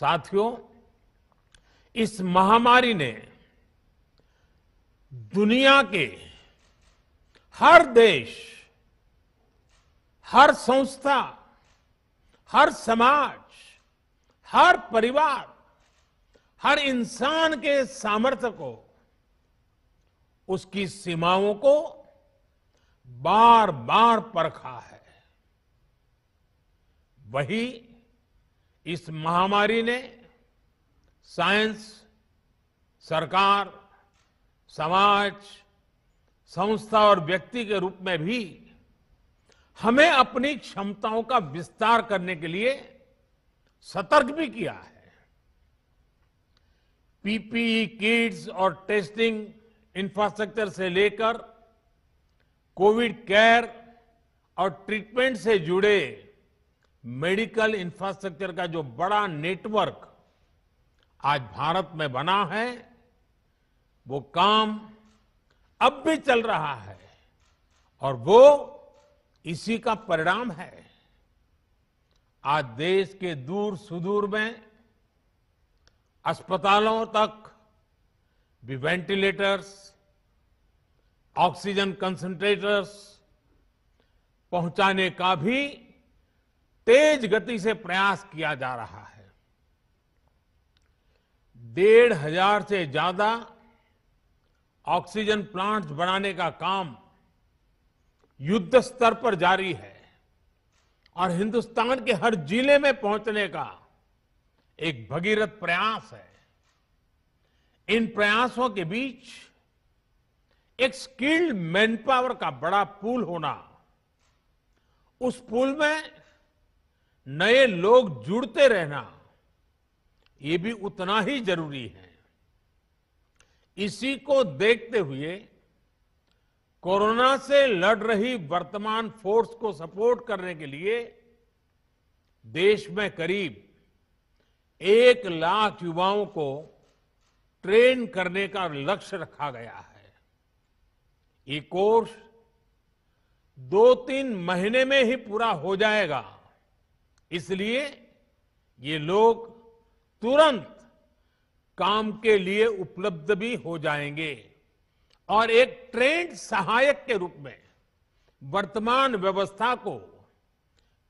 साथियों इस महामारी ने दुनिया के हर देश हर संस्था हर समाज हर परिवार हर इंसान के सामर्थ्य को उसकी सीमाओं को बार बार परखा है वही इस महामारी ने साइंस सरकार समाज संस्था और व्यक्ति के रूप में भी हमें अपनी क्षमताओं का विस्तार करने के लिए सतर्क भी किया है पीपीई किट्स और टेस्टिंग इंफ्रास्ट्रक्चर से लेकर कोविड केयर और ट्रीटमेंट से जुड़े मेडिकल इंफ्रास्ट्रक्चर का जो बड़ा नेटवर्क आज भारत में बना है वो काम अब भी चल रहा है और वो इसी का परिणाम है आज देश के दूर सुदूर में अस्पतालों तक भी वेंटिलेटर्स ऑक्सीजन कंसंट्रेटर्स पहुंचाने का भी तेज गति से प्रयास किया जा रहा है डेढ़ हजार से ज्यादा ऑक्सीजन प्लांट्स बनाने का काम युद्ध स्तर पर जारी है और हिंदुस्तान के हर जिले में पहुंचने का एक भगीरथ प्रयास है इन प्रयासों के बीच एक स्किल्ड मैन पावर का बड़ा पुल होना उस पुल में नए लोग जुड़ते रहना ये भी उतना ही जरूरी है इसी को देखते हुए कोरोना से लड़ रही वर्तमान फोर्स को सपोर्ट करने के लिए देश में करीब एक लाख युवाओं को ट्रेन करने का लक्ष्य रखा गया है ये कोर्स दो तीन महीने में ही पूरा हो जाएगा इसलिए ये लोग तुरंत काम के लिए उपलब्ध भी हो जाएंगे और एक ट्रेंड सहायक के रूप में वर्तमान व्यवस्था को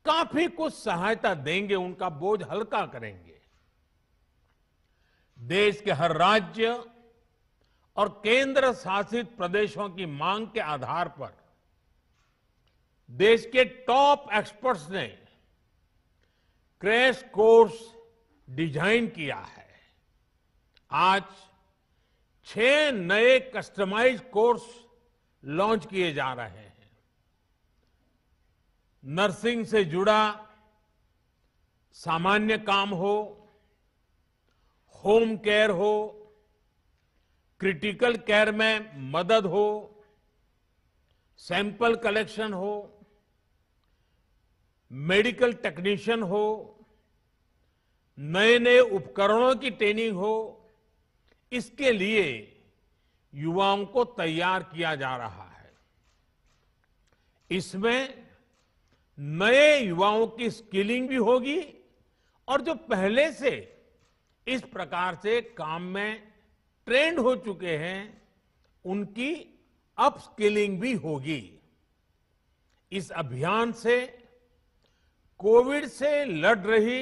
काफी कुछ सहायता देंगे उनका बोझ हल्का करेंगे देश के हर राज्य और केंद्र शासित प्रदेशों की मांग के आधार पर देश के टॉप एक्सपर्ट्स ने क्रैश कोर्स डिजाइन किया है आज छह नए कस्टमाइज कोर्स लॉन्च किए जा रहे हैं नर्सिंग से जुड़ा सामान्य काम हो होम केयर हो क्रिटिकल केयर में मदद हो सैंपल कलेक्शन हो मेडिकल टेक्नीशियन हो नए नए उपकरणों की ट्रेनिंग हो इसके लिए युवाओं को तैयार किया जा रहा है इसमें नए युवाओं की स्किलिंग भी होगी और जो पहले से इस प्रकार से काम में ट्रेंड हो चुके हैं उनकी अपस्किलिंग भी होगी इस अभियान से कोविड से लड़ रही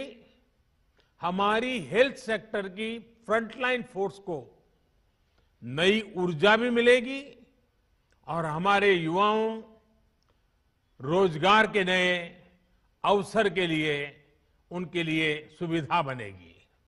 हमारी हेल्थ सेक्टर की फ्रंटलाइन फोर्स को नई ऊर्जा भी मिलेगी और हमारे युवाओं रोजगार के नए अवसर के लिए उनके लिए सुविधा बनेगी